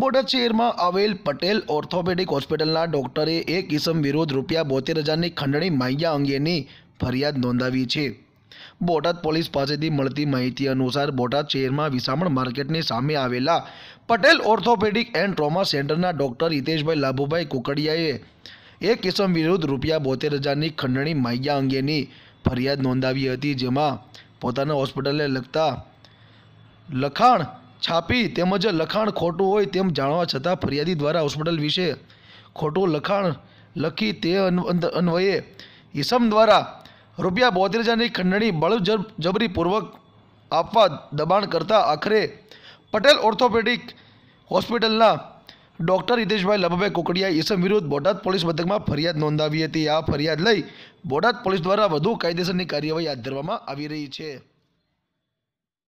border શહેરમાં આવેલ Patel orthopaedic હોસ્પિટલના ડોક્ટરે એક ઇસમ વિરુદ્ધ રૂપિયા બોતેર હજારની ખંડણી માંગ્યા અંગેની ફરિયાદ નોંધાવી છે બોટાદ પોલીસ પાસેથી મળતી માહિતી અનુસાર બોટાદ શહેરમાં વિસામણ માર્કેટની સામે આવેલા પટેલ ઓર્થોપેડિક એન્ડ ટ્રોમા સેન્ટરના ડોક્ટર હિતેશભાઈ લાભુભાઈ કુકડિયાએ એક ઇસમ વિરુદ્ધ રૂપિયા બોતેર હજારની ખંડણી માંગ્યા અંગેની ફરિયાદ નોંધાવી હતી જેમાં પોતાના હોસ્પિટલને લગતા લખાણ છાપી તેમજ લખાણ ખોટું હોય તેમ જાણવા છતાં ફરિયાદી દ્વારા હોસ્પિટલ વિશે ખોટું લખાણ લખી તે અન્વયે ઇસમ દ્વારા રૂપિયા બોતેર હજારની ખંડણી બળજબરીપૂર્વક આપવા દબાણ કરતા આખરે પટેલ ઓર્થોપેડિક હોસ્પિટલના ડૉક્ટર હિતેશભાઈ લભભાઈ કુકડિયા ઈસમ વિરુદ્ધ બોટાદ પોલીસ મથકમાં ફરિયાદ નોંધાવી હતી આ ફરિયાદ લઈ બોટાદ પોલીસ દ્વારા વધુ કાયદેસરની કાર્યવાહી હાથ ધરવામાં આવી રહી છે